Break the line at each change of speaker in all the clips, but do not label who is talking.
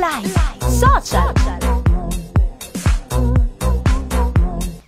life. Such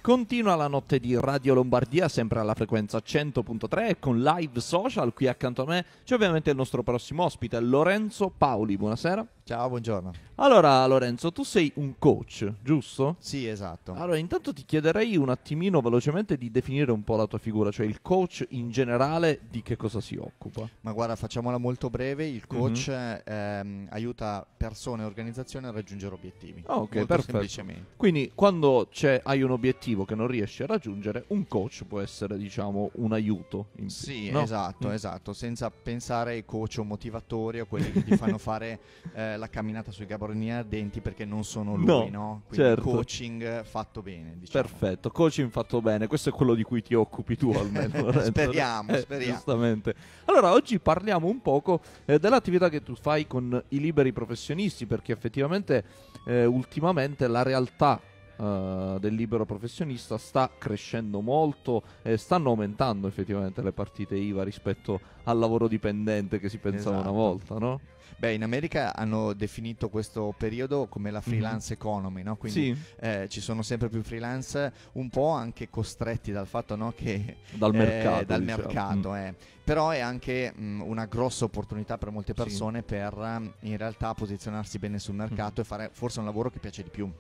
Continua la notte di Radio Lombardia, sempre alla frequenza 100.3 con live social. Qui accanto a me c'è ovviamente il nostro prossimo ospite, Lorenzo Paoli. Buonasera. Ciao, buongiorno. Allora, Lorenzo, tu sei un coach, giusto? Sì, esatto. Allora, intanto ti chiederei un attimino velocemente di definire un po' la tua figura, cioè il coach in generale di che cosa si occupa.
Ma guarda, facciamola molto breve: il mhm. coach mm-hmm. ehm, aiuta persone e organizzazioni a raggiungere obiettivi. Ah, ok, molto perfetto. Semplicemente.
Quindi, quando hai un obiettivo, obiettivo che non riesci a raggiungere, un coach può essere, diciamo, un aiuto. In... Sì, no? esatto, mm.
esatto, senza pensare ai coach o motivatori o quelli che ti fanno fare eh, la camminata sui gabbronini ardenti perché non sono lui, no? no? Quindi certo. coaching fatto bene, diciamo.
Perfetto, coaching fatto bene, questo è quello di cui ti occupi tu almeno. speriamo, eh, speriamo. Giustamente. Allora, oggi parliamo un poco eh, dell'attività che tu fai con i liberi professionisti perché effettivamente eh, ultimamente la realtà eh, del libero professionista sta crescendo molto e stanno aumentando effettivamente le partite IVA rispetto al lavoro dipendente che si pensava esatto. una volta, no? Beh, in America hanno definito
questo periodo come la mhm. freelance economy, no? quindi sì. eh, ci sono sempre più freelance, un po' anche costretti dal fatto no, che... Dal eh, mercato. Dal diciamo. mercato mm. eh. Però è anche mh, mm, una grossa opportunità per molte persone sì. per mm, in realtà posizionarsi bene sul mercato mm. e fare forse un lavoro che piace di più.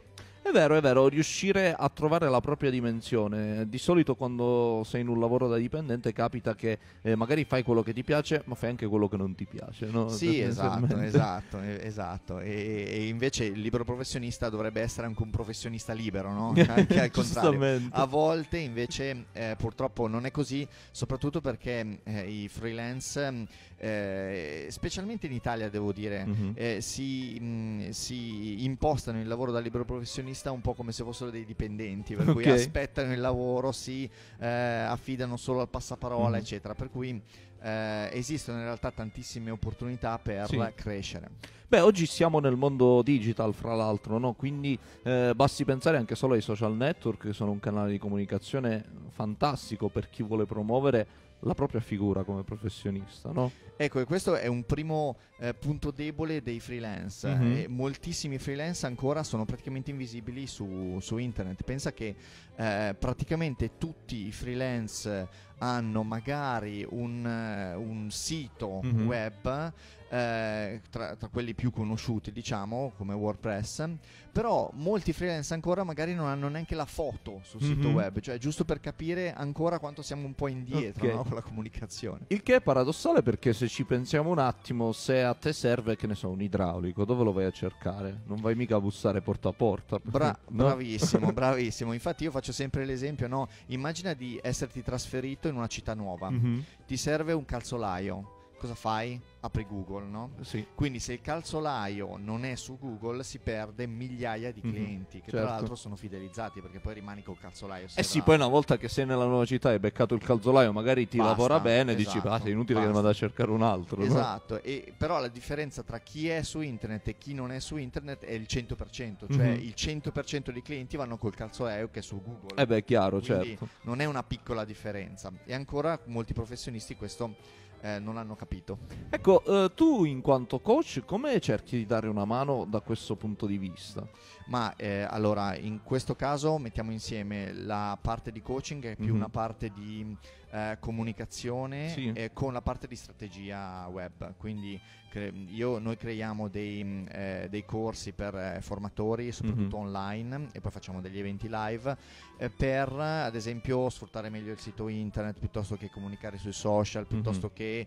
È vero, è vero, riuscire a trovare la propria dimensione. Di solito quando sei in un lavoro da dipendente capita che eh, magari fai quello che ti piace, ma fai anche quello che non ti piace. No? Sì, esatto, esatto,
eh, esatto. E, e, invece il libero professionista dovrebbe essere anche un professionista libero, no? anche al contrario. A volte invece eh, purtroppo non è così, soprattutto perché eh, i freelance, eh, specialmente in Italia devo dire, mm-hmm. Eh, si, mh, mm, si impostano il lavoro da libero professionista professionista un po' come se fossero dei dipendenti, per okay. cui aspettano il lavoro, si eh, affidano solo al passaparola, mm-hmm. eccetera. Per cui eh, esistono in realtà tantissime opportunità per sì.
crescere. Beh, oggi siamo nel mondo digital, fra l'altro, no? quindi eh, basti pensare anche solo ai social network, che sono un canale di comunicazione fantastico per chi vuole promuovere la propria figura come professionista, no?
Ecco, e questo è un primo eh, punto debole dei freelance. Mm-hmm. moltissimi freelance ancora sono praticamente invisibili su, su internet. Pensa che eh, praticamente tutti i freelance hanno magari un eh, sito mm-hmm. web eh, tra, tra, quelli più conosciuti diciamo come WordPress però molti freelance ancora magari non hanno neanche la foto sul mm-hmm. sito mhm. web cioè giusto per capire ancora quanto siamo un po' indietro okay. no? con la comunicazione
il che è paradossale perché se ci pensiamo un attimo se a te serve che ne so un idraulico dove lo vai a cercare non vai mica a bussare porta a porta Bra- no? bravissimo
bravissimo infatti io faccio sempre l'esempio no? immagina di esserti trasferito in una città nuova mm-hmm. ti serve un calzolato calzolaio, cosa fai? Apri Google, no? Sì. Quindi se il calzolaio non è su Google si perde migliaia di mhm. clienti mm-hmm, che certo. tra l'altro sono fidelizzati perché poi rimani col calzolaio. Eh sì, poi
una volta che sei nella nuova città e hai beccato il calzolaio magari ti basta, lavora bene esatto, dici basta, è inutile basta. che vada a cercare un altro. Esatto,
no? e, però la differenza tra chi è su internet e chi non è su internet è il 100%, cioè mm-hmm. il 100% dei clienti vanno col calzolaio che è su Google. Eh beh, chiaro, Quindi certo. Non è una piccola differenza e ancora molti professionisti questo eh, non hanno capito.
Ecco, eh, tu in quanto coach come cerchi di dare una mano
da questo punto di vista? Ma eh, allora, in questo caso mettiamo insieme la parte di coaching che è più mm-hmm. una parte di eh, comunicazione sì. con la parte di strategia web, quindi cre- io, noi creiamo dei, mm, eh, dei corsi per eh, formatori, soprattutto mm-hmm. online, e poi facciamo degli eventi live eh, per, ad esempio, sfruttare meglio il sito internet piuttosto che comunicare sui social, piuttosto mm-hmm. che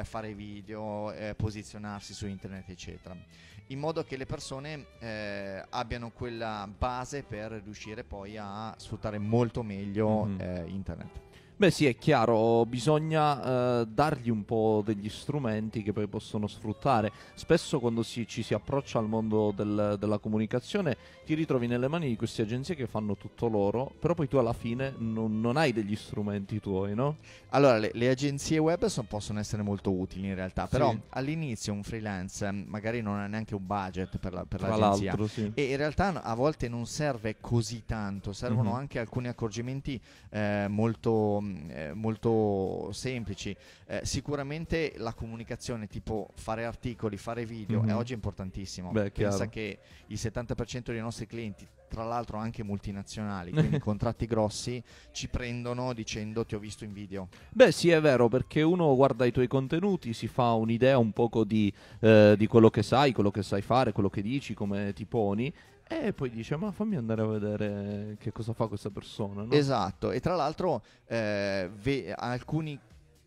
eh, fare video, eh, posizionarsi su internet, eccetera. In modo che le persone eh, abbiano quella base per riuscire poi a
sfruttare molto meglio mm-hmm. internet. Beh sì, è chiaro, bisogna eh, dargli un po' degli strumenti che poi possono sfruttare. Spesso quando si, ci si approccia al mondo del, della comunicazione ti ritrovi nelle mani di queste agenzie che fanno tutto loro, però poi tu alla fine non, non hai degli strumenti tuoi, no? Allora, le, le agenzie web son,
possono essere molto utili in realtà, però sì. all'inizio un freelance mm, magari non ha neanche un budget per, la, per Tra l'agenzia. Sì. E in realtà a volte non serve così tanto, servono mm-hmm. anche alcuni accorgimenti eh, molto mm, Mm, eh, molto semplici. Eh, sicuramente la comunicazione, tipo fare articoli, fare video, mm-hmm. è mhm. oggi importantissimo. Beh, Pensa chiaro. che il 70% dei nostri clienti tra l'altro anche multinazionali, quindi contratti grossi, ci prendono dicendo ti ho visto in video.
Beh sì è vero perché uno guarda i tuoi contenuti, si fa un'idea un poco di, eh, di quello che sai, quello che sai fare, quello che dici, come ti poni e poi dice: Ma fammi andare a vedere che cosa fa questa persona. No? Esatto, e tra l'altro eh, ve- alcuni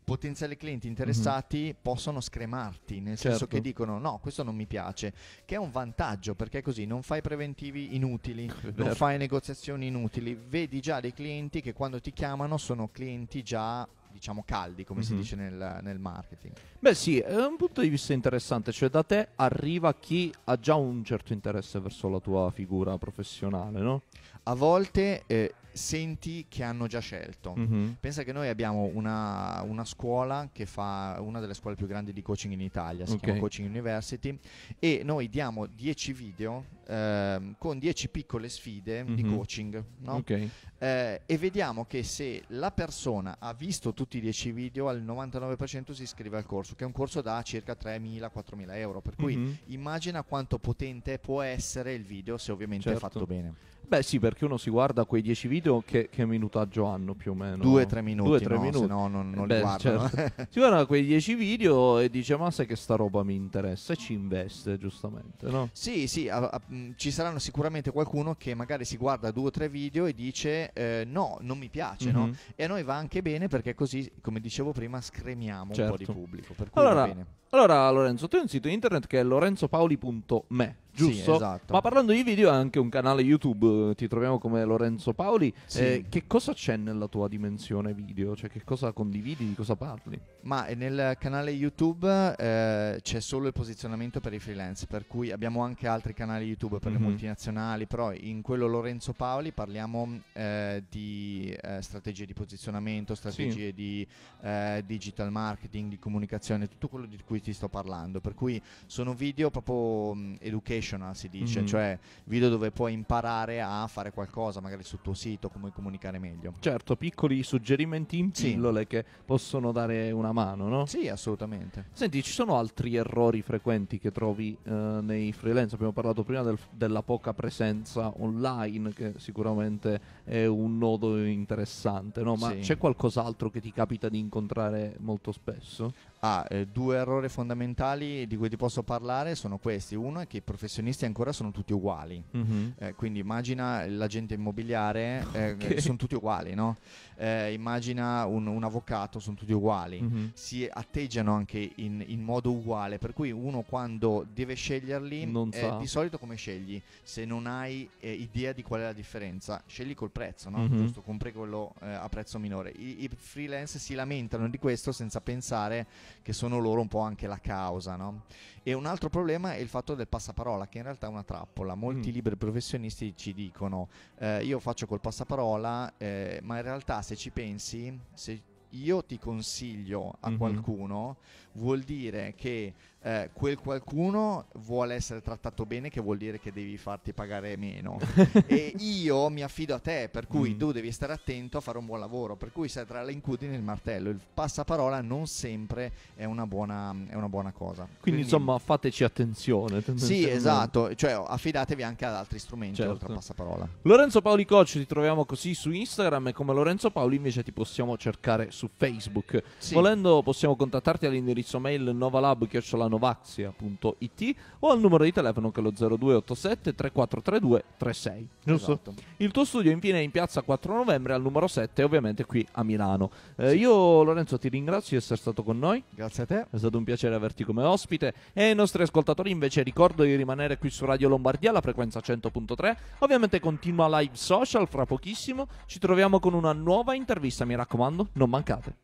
potenziali clienti
interessati mm-hmm. possono scremarti, nel certo. senso che dicono no, questo non mi piace, che è un vantaggio perché così non fai preventivi inutili, non fai negoziazioni inutili, vedi già dei clienti che quando ti chiamano sono clienti già diciamo caldi, come mm-hmm. si mhm. dice nel, nel, marketing.
Beh sì, è un punto di vista interessante, cioè da te arriva chi ha già un certo interesse verso la tua figura professionale, no? A volte eh,
senti che hanno già scelto. Mm-hmm. Pensa che noi abbiamo una, una, scuola che fa una delle scuole più grandi di coaching in Italia, si okay. chiama Coaching University, e noi diamo 10 video eh, con 10 piccole sfide mm-hmm. di mhm. coaching. No? Okay. Eh, e vediamo che se la persona ha visto tutti i 10 video, al 99% si iscrive al corso, che è un corso da circa 3.000-4.000 euro. Per cui mm-hmm. immagina quanto potente può essere il video se ovviamente certo. è fatto bene.
Beh sì, perché uno si guarda quei 10 video che, che, minutaggio hanno più o meno. 2-3 minuti, Due, tre no, minuti. se no non, non Beh, li guardo. Certo. si guarda quei 10 video e dice ma sai che sta roba mi interessa e ci investe giustamente, no?
Sì, sì, a, a, ci saranno sicuramente qualcuno che magari si guarda 2-3 video e dice eh, no, non mi piace, mm-hmm. no? Mhm. E a noi va anche bene perché così, come dicevo prima, scremiamo certo. un po' di certo. pubblico. Per allora,
allora, Lorenzo, tu hai un sito internet che è lorenzopaoli.me, giusto? Sì, esatto. Ma parlando di video, hai anche un canale YouTube, eh, ti troviamo come Lorenzo Paoli. Sì. Eh, che cosa c'è nella tua dimensione video? Cioè, che cosa condividi, di cosa parli?
Ma nel canale YouTube eh, c'è solo il posizionamento per i freelance, per cui abbiamo anche altri canali YouTube per mm-hmm. le mhm. multinazionali, però in quello Lorenzo Paoli parliamo eh, di eh, strategie di posizionamento, strategie sì. di eh, digital marketing, di comunicazione, tutto quello di cui ti sto parlando. Per cui sono video proprio um, educational, si dice, mm-hmm. cioè video dove puoi imparare a fare qualcosa, magari sul tuo sito, come
comunicare meglio. Certo, piccoli suggerimenti in pillole sì. che possono dare una mano, no? Sì, assolutamente. Senti, ci sono altri errori frequenti che trovi eh, nei freelance? Abbiamo parlato prima del, della poca presenza online, che sicuramente è un nodo interessante, no? Ma sì. c'è qualcos'altro che ti capita di incontrare molto spesso?
Ah, eh, due errori fondamentali di cui ti posso parlare sono questi. Uno è che i professionisti ancora sono tutti uguali. Mm-hmm. Eh, quindi immagina l'agente immobiliare, eh, okay. Eh, sono tutti uguali, no? Eh, immagina un, un, avvocato, sono tutti uguali. Mm-hmm. Si atteggiano anche in, in, modo uguale, per cui uno quando deve sceglierli, eh, di solito come scegli? Se non hai idea di qual è la differenza, scegli col prezzo, no? Mm-hmm. Giusto, compri quello a prezzo minore. I, I freelance si lamentano di questo senza pensare che sono loro un po' anche la causa. No? E un altro problema è il fatto del passaparola, che in realtà è una trappola. Molti mm. liberi professionisti ci dicono eh, io faccio col passaparola, eh, ma in realtà se ci pensi, se io ti consiglio a mm-hmm. qualcuno, vuol dire che eh, quel qualcuno vuole essere trattato bene, che vuol dire che devi farti pagare meno. e io mi affido a te, per cui mm. tu devi stare attento a fare un buon lavoro. Per cui sei tra l'incudine e il martello. Il passaparola non sempre è una buona, è una buona cosa. Quindi, Quindi, insomma,
fateci attenzione. Sì, esatto. Cioè,
affidatevi anche ad altri strumenti certo. oltre al certo. passaparola.
Lorenzo Paoli Coach ti troviamo così su Instagram e come Lorenzo Paoli invece ti possiamo cercare su Facebook. Sì. Volendo possiamo contattarti all'indirizzo mail novalab.com novaxia.it o al numero di telefono che è lo 0287 3432 36. Giusto. Esatto. Il tuo studio infine è in piazza 4 novembre al numero 7, ovviamente qui a Milano. Eh, sì. Io Lorenzo ti ringrazio di essere stato con noi. Grazie a te. È stato un piacere averti come ospite e ai nostri ascoltatori invece ricordo di rimanere qui su Radio Lombardia alla frequenza 100.3. Ovviamente continua live social fra pochissimo. Ci troviamo con una nuova intervista, mi raccomando, non mancate.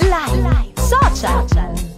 Live, live social.